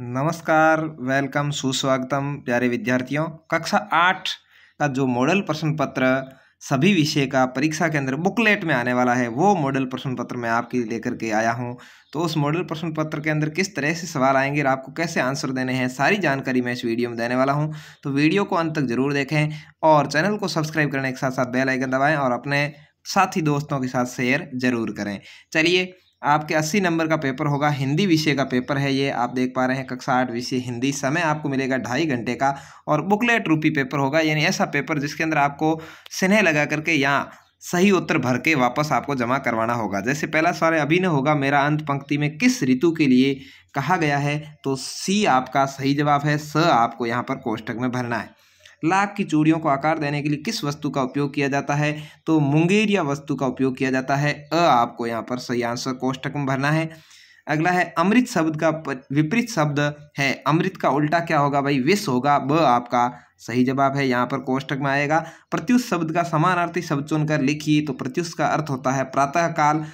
नमस्कार वेलकम सुस्वागतम प्यारे विद्यार्थियों कक्षा आठ का जो मॉडल प्रश्न पत्र सभी विषय का परीक्षा के अंदर बुकलेट में आने वाला है वो मॉडल प्रश्न पत्र मैं आपके लेकर के आया हूँ तो उस मॉडल प्रश्न पत्र के अंदर किस तरह से सवाल आएंगे और आपको कैसे आंसर देने हैं सारी जानकारी मैं इस वीडियो में देने वाला हूँ तो वीडियो को अंत तक जरूर देखें और चैनल को सब्सक्राइब करने के साथ साथ बेल आइकन दबाएँ और अपने साथी दोस्तों के साथ शेयर जरूर करें चलिए आपके 80 नंबर का पेपर होगा हिंदी विषय का पेपर है ये आप देख पा रहे हैं कक्षा आठ विषय हिंदी समय आपको मिलेगा ढाई घंटे का और बुकलेट रूपी पेपर होगा यानी ऐसा पेपर जिसके अंदर आपको स्नेह लगा करके यहाँ सही उत्तर भर के वापस आपको जमा करवाना होगा जैसे पहला सवाल न होगा मेरा अंत पंक्ति में किस ऋतु के लिए कहा गया है तो सी आपका सही जवाब है स आपको यहाँ पर कोष्टक में भरना है लाख की चूड़ियों को आकार देने के लिए किस वस्तु का उपयोग किया जाता है तो मुंगेर या वस्तु का उपयोग किया जाता है अ आपको यहाँ पर सही आंसर कोष्टक में भरना है अगला है अमृत शब्द का विपरीत शब्द है अमृत का उल्टा क्या होगा भाई विष होगा ब आपका सही जवाब है यहाँ पर कोष्टक में आएगा प्रत्युष शब्द का समानार्थी शब्द चुनकर लिखिए तो प्रत्युष का अर्थ होता है प्रातःकाल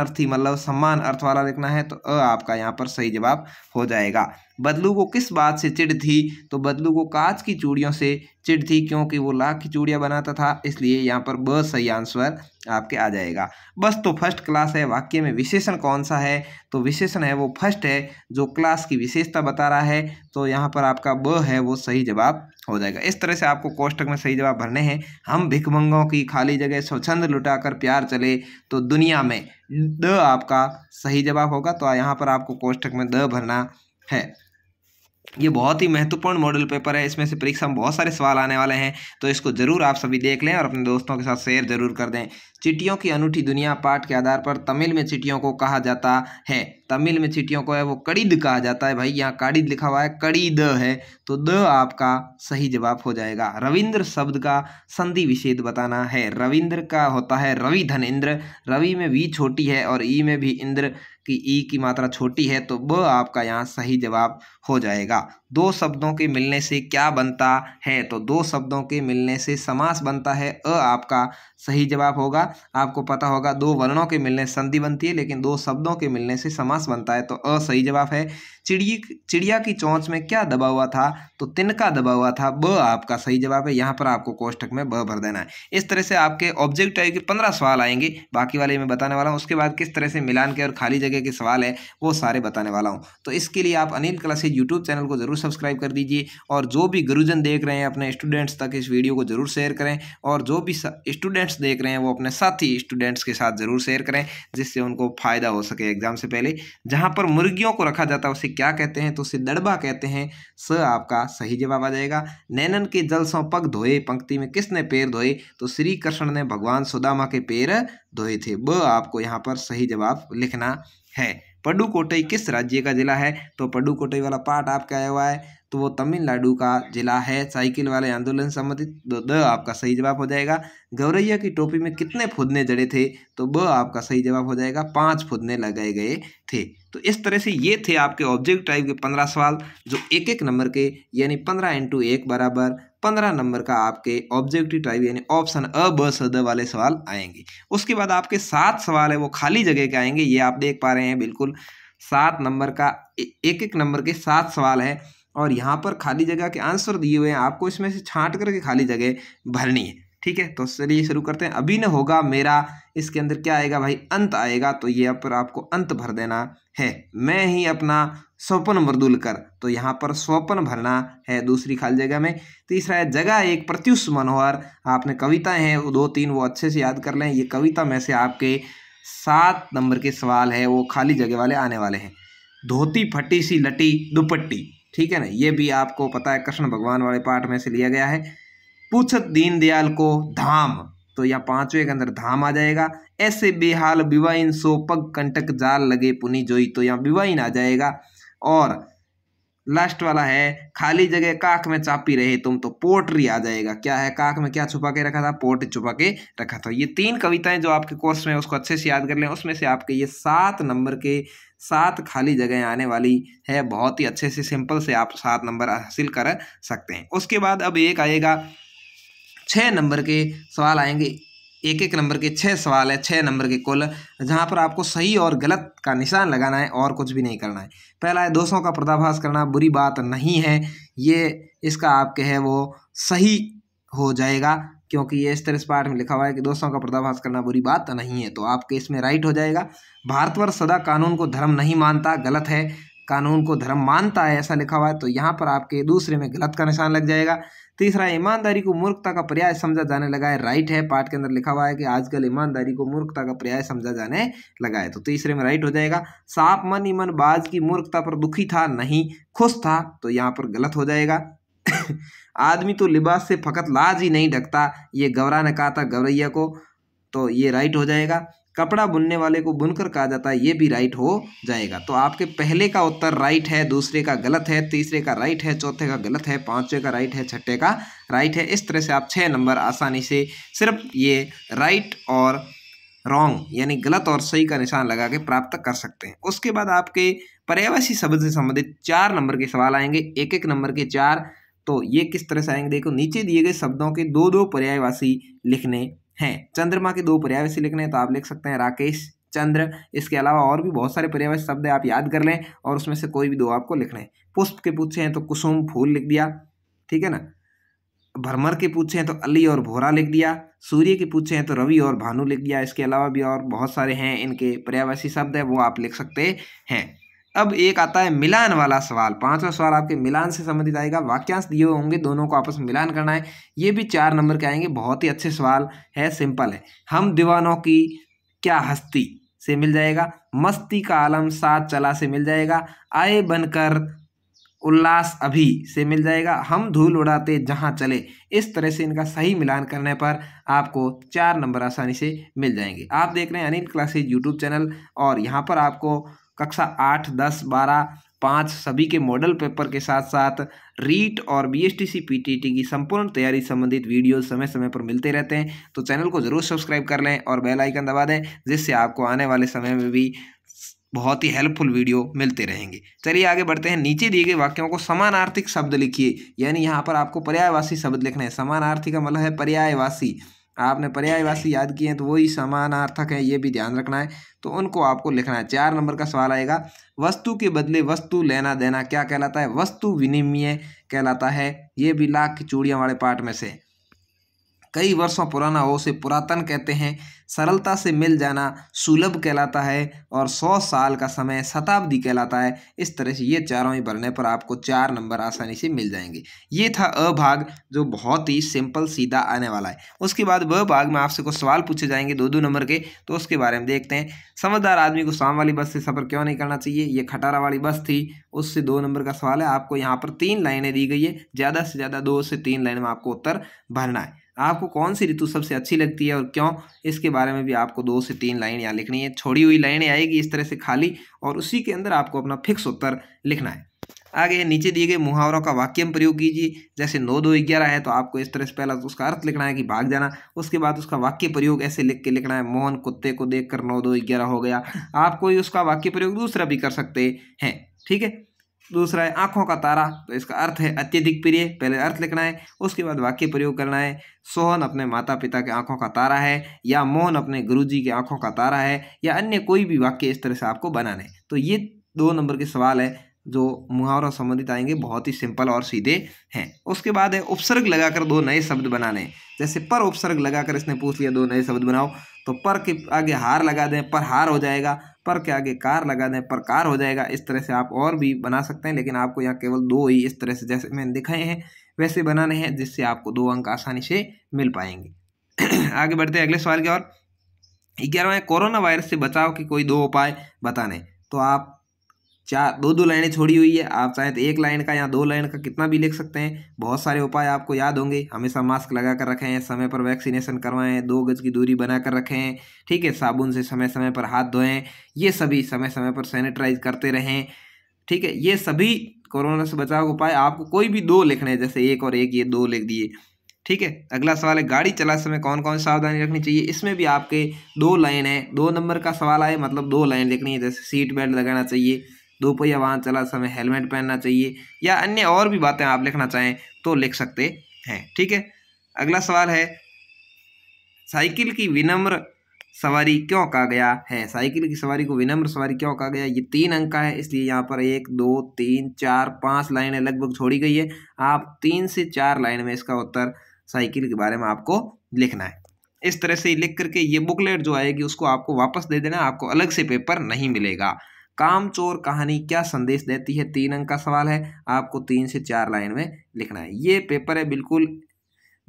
अर्थी मतलब समान अर्थ वाला लिखना है तो अ आपका यहाँ पर सही जवाब हो जाएगा बदलू को किस बात से चिड थी तो बदलू को कांच की चूड़ियों से चिड थी क्योंकि वो लाख की चूड़ियाँ बनाता था इसलिए यहाँ पर ब सही आंसर आपके आ जाएगा बस तो फर्स्ट क्लास है वाक्य में विशेषण कौन सा है तो विशेषण है वो फर्स्ट है जो क्लास की विशेषता बता रहा है तो यहाँ पर आपका ब है वो सही जवाब हो जाएगा इस तरह से आपको कोष्टक में सही जवाब भरने हैं हम भिकमंगों की खाली जगह स्वच्छंद लुटाकर प्यार चले तो दुनिया में द आपका सही जवाब होगा तो यहाँ पर आपको कोष्टक में द भरना है ये बहुत ही महत्वपूर्ण मॉडल पेपर है इसमें से परीक्षा में बहुत सारे सवाल आने वाले हैं तो इसको ज़रूर आप सभी देख लें और अपने दोस्तों के साथ शेयर जरूर कर दें चिटियों की अनूठी दुनिया पाठ के आधार पर तमिल में चिटियों को कहा जाता है तमिल में चिटियों को है वो कड़ीद कहा जाता है भाई यहाँ काड़िद लिखा हुआ है कड़ी द है तो द आपका सही जवाब हो जाएगा रविंद्र शब्द का संधि विषेद बताना है रविंद्र का होता है रवि धनेन्द्र रवि में वी छोटी है और ई में भी इंद्र कि ई e की मात्रा छोटी है तो ब आपका यहाँ सही जवाब हो जाएगा दो शब्दों के मिलने से क्या बनता है तो दो शब्दों के मिलने से समास बनता है अ आपका सही जवाब होगा आपको पता होगा दो वर्णों के मिलने संधि बनती है लेकिन दो शब्दों के मिलने से समास बनता है तो अ सही जवाब है चिड़ी चिड़िया की चोंच में क्या दबा हुआ था तो तिनका दबा हुआ था ब आपका सही जवाब है यहाँ पर आपको कोष्टक में ब भर देना है इस तरह से आपके ऑब्जेक्ट आए कि पंद्रह सवाल आएंगे बाकी वाले मैं बताने वाला हूँ उसके बाद किस तरह से मिलान के और खाली जगह के सवाल है वो सारे बताने वाला हूँ तो इसके लिए आप अनिल क्लासेज यूट्यूब चैनल को जरूर सब्सक्राइब कर दीजिए और जो भी गुरुजन देख रहे हैं अपने स्टूडेंट्स तक इस वीडियो को ज़रूर शेयर करें और जो भी स्टूडेंट्स देख रहे हैं वो अपने साथी स्टूडेंट्स के साथ ज़रूर शेयर करें जिससे उनको फ़ायदा हो सके एग्ज़ाम से पहले जहाँ पर मुर्गियों को रखा जाता है उसे क्या कहते हैं तो उसे दड़बा कहते हैं स आपका सही जवाब आ जाएगा नैनन के जल सौ पग धोए पंक्ति में किसने पैर धोए तो श्री कृष्ण ने भगवान सुदामा के पैर धोए थे ब आपको यहाँ पर सही जवाब लिखना है पडुकोटई किस राज्य का जिला है तो पडुकोटई वाला पार्ट आपका आया हुआ है तो वो तमिलनाडु का जिला है साइकिल वाले आंदोलन संबंधित तो द आपका सही जवाब हो जाएगा गौरैया की टोपी में कितने फुदने जड़े थे तो ब आपका सही जवाब हो जाएगा पाँच फुदने लगाए गए थे तो इस तरह से ये थे आपके ऑब्जेक्ट टाइप के पंद्रह सवाल जो एक एक नंबर के यानी पंद्रह इंटू एक बराबर पंद्रह नंबर का आपके ऑब्जेक्टिव टाइप यानी ऑप्शन अ ब स द वाले सवाल आएंगे उसके बाद आपके सात सवाल है वो खाली जगह के आएंगे ये आप देख पा रहे हैं बिल्कुल सात नंबर का एक एक नंबर के सात सवाल है और यहाँ पर खाली जगह के आंसर दिए हुए हैं आपको इसमें से छांट करके खाली जगह भरनी है ठीक है तो चलिए शुरू करते हैं अभी न होगा मेरा इसके अंदर क्या आएगा भाई अंत आएगा तो ये यहाँ पर आपको अंत भर देना है मैं ही अपना स्वपन मृदुल कर तो यहाँ पर स्वपन भरना है दूसरी खाली जगह में तीसरा है जगह एक प्रत्युष मनोहर आपने कविता है दो तीन वो अच्छे से याद कर लें ये कविता में से आपके सात नंबर के सवाल है वो खाली जगह वाले आने वाले हैं धोती फटी सी लटी दुपट्टी ठीक है ना ये भी आपको पता है कृष्ण भगवान वाले पाठ में से लिया गया है पूछत दीनदयाल को धाम तो या पांचवे के अंदर धाम आ जाएगा ऐसे बेहाल विवाइन सो पग कंटक जाल लगे पुनी जोई तो यहाँ विवाइन आ जाएगा और लास्ट वाला है खाली जगह काक में चापी रहे तुम तो पोट्री आ जाएगा क्या है काक में क्या छुपा के रखा था पोट छुपा के रखा था ये तीन कविताएं जो आपके कोर्स में उसको अच्छे से याद कर लें उसमें से आपके ये सात नंबर के सात खाली जगह आने वाली है बहुत ही अच्छे से सिंपल से आप सात नंबर हासिल कर सकते हैं उसके बाद अब एक आएगा छः नंबर के सवाल आएंगे एक एक नंबर के छः सवाल है छः नंबर के कुल जहाँ पर आपको सही और गलत का निशान लगाना है और कुछ भी नहीं करना है पहला है दोस्तों का पर्दाभास करना बुरी बात नहीं है ये इसका आपके है वो सही हो जाएगा क्योंकि ये इस तरह इस पार्ट में लिखा हुआ है कि दोस्तों का पर्दाभास करना बुरी बात नहीं है तो आपके इसमें राइट हो जाएगा भारतवर्ष सदा कानून को धर्म नहीं मानता गलत है कानून को धर्म मानता है ऐसा लिखा हुआ है तो यहाँ पर आपके दूसरे में गलत का निशान लग जाएगा तीसरा ईमानदारी को मूर्खता का पर्याय समझा जाने लगा है राइट है पाठ के अंदर लिखा हुआ है कि आजकल ईमानदारी को मूर्खता का पर्याय समझा जाने लगा है तो तीसरे में राइट हो जाएगा साफ मन ईमन बाज की मूर्खता पर दुखी था नहीं खुश था तो यहाँ पर गलत हो जाएगा आदमी तो लिबास से फकत लाज ही नहीं ढकता ये गौरा ने कहा था गौरैया को तो ये राइट हो जाएगा कपड़ा बुनने वाले को बुनकर कहा जाता है ये भी राइट हो जाएगा तो आपके पहले का उत्तर राइट है दूसरे का गलत है तीसरे का राइट है चौथे का गलत है पांचवे का राइट है छठे का राइट है इस तरह से आप छः नंबर आसानी से सिर्फ ये राइट और रॉन्ग यानी गलत और सही का निशान लगा के प्राप्त कर सकते हैं उसके बाद आपके पर्यावासी शब्द से संबंधित चार नंबर के सवाल आएंगे एक एक नंबर के चार तो ये किस तरह से आएंगे देखो नीचे दिए गए शब्दों के दो दो पर्यायवासी लिखने हैं चंद्रमा के दो पर्यावेशी लिखने हैं तो आप लिख सकते हैं राकेश चंद्र इसके अलावा और भी बहुत सारे पर्यावश शब्द आप याद कर लें और उसमें से कोई भी दो आपको लिखने हैं पुष्प के पूछे हैं तो कुसुम फूल लिख दिया ठीक है ना भरमर के पूछे हैं तो अली और भोरा लिख दिया सूर्य के पूछे हैं तो रवि और भानु लिख दिया इसके अलावा भी और बहुत सारे हैं इनके पर्यावासी शब्द है वो आप लिख सकते हैं अब एक आता है मिलान वाला सवाल पांचवा सवाल आपके मिलान से संबंधित आएगा वाक्यांश दिए हुए होंगे दोनों को आपस में मिलान करना है ये भी चार नंबर के आएंगे बहुत ही अच्छे सवाल है सिंपल है हम दीवानों की क्या हस्ती से मिल जाएगा मस्ती का आलम साथ चला से मिल जाएगा आए बनकर उल्लास अभी से मिल जाएगा हम धूल उड़ाते जहाँ चले इस तरह से इनका सही मिलान करने पर आपको चार नंबर आसानी से मिल जाएंगे आप देख रहे हैं अनिल क्लासेज यूट्यूब चैनल और यहाँ पर आपको कक्षा आठ दस बारह पाँच सभी के मॉडल पेपर के साथ साथ रीट और B S T C P T T की संपूर्ण तैयारी संबंधित वीडियो समय समय पर मिलते रहते हैं तो चैनल को जरूर सब्सक्राइब कर लें और बेल आइकन दबा दें जिससे आपको आने वाले समय में भी बहुत ही हेल्पफुल वीडियो मिलते रहेंगे चलिए आगे बढ़ते हैं नीचे दिए गए वाक्यों को समानार्थिक शब्द लिखिए यानी यहाँ पर आपको पर्यायवासी शब्द लिखना है समानार्थी का मतलब है पर्यायवासी आपने पर्यायवासी याद किए हैं तो वही समानार्थक है ये भी ध्यान रखना है तो उनको आपको लिखना है चार नंबर का सवाल आएगा वस्तु के बदले वस्तु लेना देना क्या कहलाता है वस्तु विनिमय कहलाता है ये भी लाख की चूड़ियाँ वाले पार्ट में से कई वर्षों पुराना हो उसे पुरातन कहते हैं सरलता से मिल जाना सुलभ कहलाता है और सौ साल का समय शताब्दी कहलाता है इस तरह से ये चारों ही भरने पर आपको चार नंबर आसानी से मिल जाएंगे ये था अ भाग जो बहुत ही सिंपल सीधा आने वाला है उसके बाद वह भाग में आपसे कुछ सवाल पूछे जाएंगे दो दो नंबर के तो उसके बारे में देखते हैं समझदार आदमी को शाम वाली बस से सफ़र क्यों नहीं करना चाहिए ये खटारा वाली बस थी उससे दो नंबर का सवाल है आपको यहाँ पर तीन लाइनें दी गई है ज़्यादा से ज़्यादा दो से तीन लाइन में आपको उत्तर भरना है आपको कौन सी ऋतु सबसे अच्छी लगती है और क्यों इसके बारे में भी आपको दो से तीन लाइन यहाँ लिखनी है छोड़ी हुई लाइनें आएगी इस तरह से खाली और उसी के अंदर आपको अपना फिक्स उत्तर लिखना है आगे नीचे दिए गए मुहावरों का वाक्य में प्रयोग कीजिए जैसे नौ दो ग्यारह है तो आपको इस तरह से पहला तो उसका अर्थ लिखना है कि भाग जाना उसके बाद उसका वाक्य प्रयोग ऐसे लिख के लिखना है मोहन कुत्ते को देखकर नौ दो ग्यारह हो गया आप कोई उसका वाक्य प्रयोग दूसरा भी कर सकते हैं ठीक है दूसरा है आंखों का तारा तो इसका अर्थ है अत्यधिक प्रिय पहले अर्थ लिखना है उसके बाद वाक्य प्रयोग करना है सोहन अपने माता पिता के आंखों का तारा है या मोहन अपने गुरुजी के आंखों का तारा है या अन्य कोई भी वाक्य इस तरह से आपको बनाना है तो ये दो नंबर के सवाल है जो मुहावरा संबंधित आएंगे बहुत ही सिंपल और सीधे हैं उसके बाद है उपसर्ग लगाकर दो नए शब्द बनाने जैसे पर उपसर्ग लगाकर इसने पूछ लिया दो नए शब्द बनाओ तो पर के आगे हार लगा दें पर हार हो जाएगा पर के आगे कार लगा दें पर कार हो जाएगा इस तरह से आप और भी बना सकते हैं लेकिन आपको यहाँ केवल दो ही इस तरह से जैसे मैंने दिखाए हैं वैसे बनाने हैं जिससे आपको दो अंक आसानी से मिल पाएंगे आगे बढ़ते हैं अगले सवाल की ओर ग्यारहवा है कोरोना वायरस से बचाव के कोई दो उपाय बताने तो आप चार दो दो लाइनें छोड़ी हुई है आप चाहे तो एक लाइन का या दो लाइन का कितना भी लिख सकते हैं बहुत सारे उपाय आपको याद होंगे हमेशा मास्क लगा कर रखें समय पर वैक्सीनेशन करवाएं दो गज की दूरी बना कर रखें ठीक है साबुन से समय समय पर हाथ धोएं ये सभी समय समय पर सैनिटाइज करते रहें ठीक है ये सभी कोरोना से बचाव उपाय आपको कोई भी दो लिखने हैं जैसे एक और एक ये दो लिख दिए ठीक है अगला सवाल है गाड़ी चलाते समय कौन कौन सावधानी रखनी चाहिए इसमें भी आपके दो लाइन है दो नंबर का सवाल आए मतलब दो लाइन लिखनी है जैसे सीट बेल्ट लगाना चाहिए दोपहिया वाहन चला समय हेलमेट पहनना चाहिए या अन्य और भी बातें आप लिखना चाहें तो लिख सकते हैं ठीक है अगला सवाल है साइकिल की विनम्र सवारी क्यों कहा गया है साइकिल की सवारी को विनम्र सवारी क्यों कहा गया ये तीन अंक का है इसलिए यहाँ पर एक दो तीन चार पाँच लाइनें लगभग छोड़ी गई है आप तीन से चार लाइन में इसका उत्तर साइकिल के बारे में आपको लिखना है इस तरह से लिख करके ये बुकलेट जो आएगी उसको आपको वापस दे देना आपको अलग से पेपर नहीं मिलेगा कामचोर कहानी क्या संदेश देती है तीन अंक का सवाल है आपको तीन से चार लाइन में लिखना है ये पेपर है बिल्कुल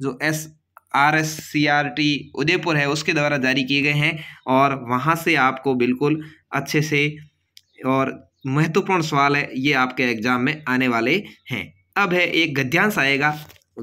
जो S R S C R T Udaipur है उसके द्वारा जारी किए गए हैं और वहाँ से आपको बिल्कुल अच्छे से और महत्वपूर्ण सवाल है ये आपके एग्जाम में आने वाले हैं अब है एक गद्यांश आएगा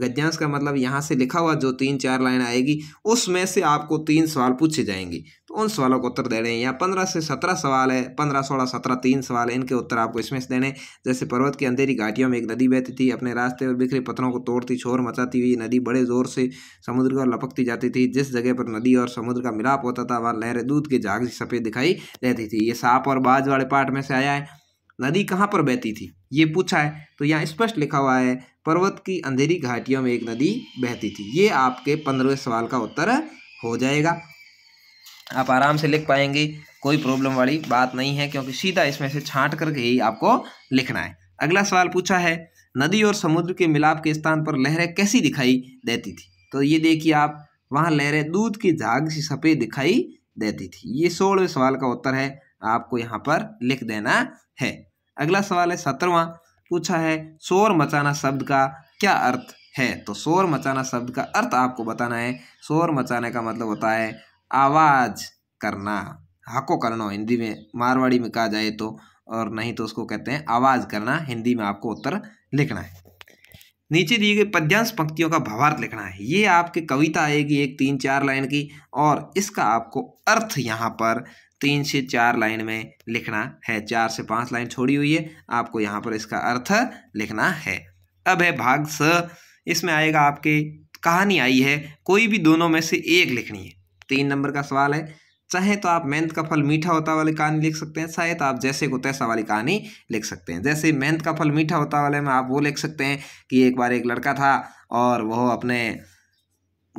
गद्यांश का मतलब यहाँ से लिखा हुआ जो तीन चार लाइन आएगी उसमें से आपको तीन सवाल पूछे जाएंगे उन सवालों को उत्तर दे रहे हैं यहाँ पंद्रह से सत्रह सवाल है पंद्रह सोलह सत्रह तीन सवाल है इनके उत्तर आपको इसमें से देने जैसे पर्वत की अंधेरी घाटियों में एक नदी बहती थी अपने रास्ते पर बिखरे पत्थरों को तोड़ती छोर मचाती हुई नदी बड़े जोर से समुद्र ओर लपकती जाती थी जिस जगह पर नदी और समुद्र का मिलाप होता था वहाँ लहरें दूध के झाग सफ़ेद दिखाई देती थी ये सांप और बाज वाले पार्ट में से आया है नदी कहाँ पर बहती थी ये पूछा है तो यहाँ स्पष्ट लिखा हुआ है पर्वत की अंधेरी घाटियों में एक नदी बहती थी ये आपके पंद्रहवें सवाल का उत्तर हो जाएगा आप आराम से लिख पाएंगे कोई प्रॉब्लम वाली बात नहीं है क्योंकि सीधा इसमें से छांट करके ही आपको लिखना है अगला सवाल पूछा है नदी और समुद्र के मिलाप के स्थान पर लहरें कैसी दिखाई देती थी तो ये देखिए आप वहाँ लहरें दूध की झाग सी सफ़ेद दिखाई देती थी ये सोलहवें सवाल का उत्तर है आपको यहाँ पर लिख देना है अगला सवाल है सत्रवा पूछा है शोर मचाना शब्द का क्या अर्थ है तो शोर मचाना शब्द का अर्थ आपको बताना है शोर मचाने का मतलब होता है आवाज़ करना हाको करना हिंदी में मारवाड़ी में कहा जाए तो और नहीं तो उसको कहते हैं आवाज़ करना हिंदी में आपको उत्तर लिखना है नीचे दिए गए पद्यांश पंक्तियों का भावार्थ लिखना है ये आपकी कविता आएगी एक तीन चार लाइन की और इसका आपको अर्थ यहाँ पर तीन से चार लाइन में लिखना है चार से पाँच लाइन छोड़ी हुई है आपको यहाँ पर इसका अर्थ लिखना है अब है भाग स इसमें आएगा आपके कहानी आई है कोई भी दोनों में से एक लिखनी है तीन नंबर का सवाल है चाहे तो आप मेहनत का फल मीठा होता वाली कहानी लिख सकते हैं चाहे तो आप जैसे को तैसा वाली कहानी लिख सकते हैं जैसे मेहनत का फल मीठा होता वाले में आप वो लिख सकते हैं कि एक बार एक लड़का था और वह अपने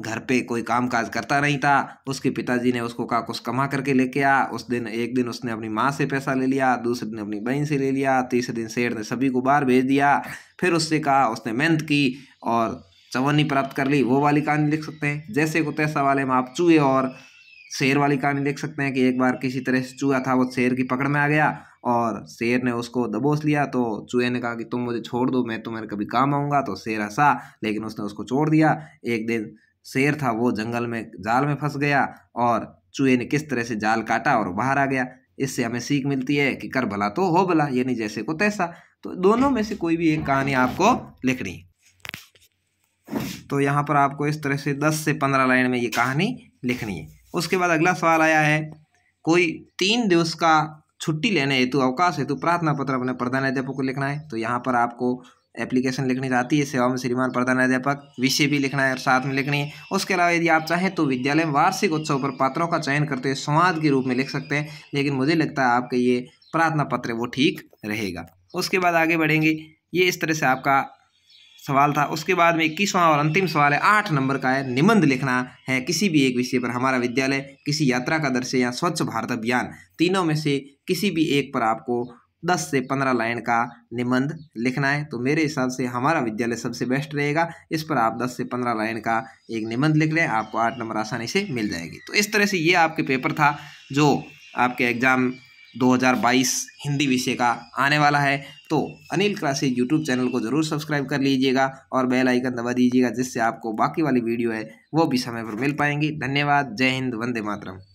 घर पे कोई काम काज करता नहीं था उसके पिताजी ने उसको कहा कुछ कमा करके लेके आ उस दिन एक दिन उसने अपनी माँ से पैसा ले लिया दूसरे दिन अपनी बहन से ले लिया तीसरे दिन शेर ने सभी को बाहर भेज दिया फिर उससे कहा उसने मेहनत की और चवन्नी प्राप्त कर ली वो वाली कहानी लिख सकते हैं जैसे को तैसा वाले में आप चूहे और शेर वाली कहानी लिख सकते हैं कि एक बार किसी तरह से चूहा था वो शेर की पकड़ में आ गया और शेर ने उसको दबोच लिया तो चूहे ने कहा कि तुम मुझे छोड़ दो मैं तुम्हारे कभी काम आऊँगा तो शेर हंसा लेकिन उसने उसको छोड़ दिया एक दिन शेर था वो जंगल में जाल में फंस गया और चूहे ने किस तरह से जाल काटा और बाहर आ गया इससे हमें सीख मिलती है कि कर भला तो हो भला यानी जैसे को तैसा तो दोनों में से कोई भी एक कहानी आपको लिखनी तो यहाँ पर आपको इस तरह से दस से पंद्रह लाइन में ये कहानी लिखनी है उसके बाद अगला सवाल आया है कोई तीन दिवस का छुट्टी लेने हेतु अवकाश हेतु प्रार्थना पत्र अपने प्रधानाध्यापक को लिखना है तो यहाँ पर आपको एप्लीकेशन लिखनी चाहती है सेवा में श्रीमान प्रधानाध्यापक विषय भी लिखना है और साथ में लिखनी है उसके अलावा यदि आप चाहें तो विद्यालय में वार्षिक उत्सव पर पात्रों का चयन करते हुए संवाद के रूप में लिख सकते हैं लेकिन मुझे लगता है आपके ये प्रार्थना पत्र वो ठीक रहेगा उसके बाद आगे बढ़ेंगे ये इस तरह से आपका सवाल था उसके बाद में इक्कीसवां और अंतिम सवाल है आठ नंबर का है निबंध लिखना है किसी भी एक विषय पर हमारा विद्यालय किसी यात्रा का दृश्य या स्वच्छ भारत अभियान तीनों में से किसी भी एक पर आपको दस से पंद्रह लाइन का निबंध लिखना है तो मेरे हिसाब से हमारा विद्यालय सबसे बेस्ट रहेगा इस पर आप दस से पंद्रह लाइन का एक निबंध लिख लें आपको आठ नंबर आसानी से मिल जाएगी तो इस तरह से ये आपके पेपर था जो आपके एग्ज़ाम 2022 हिंदी विषय का आने वाला है तो अनिल क्लासेज यूट्यूब चैनल को ज़रूर सब्सक्राइब कर लीजिएगा और बेल आइकन दबा दीजिएगा जिससे आपको बाकी वाली वीडियो है वो भी समय पर मिल पाएंगी धन्यवाद जय हिंद वंदे मातरम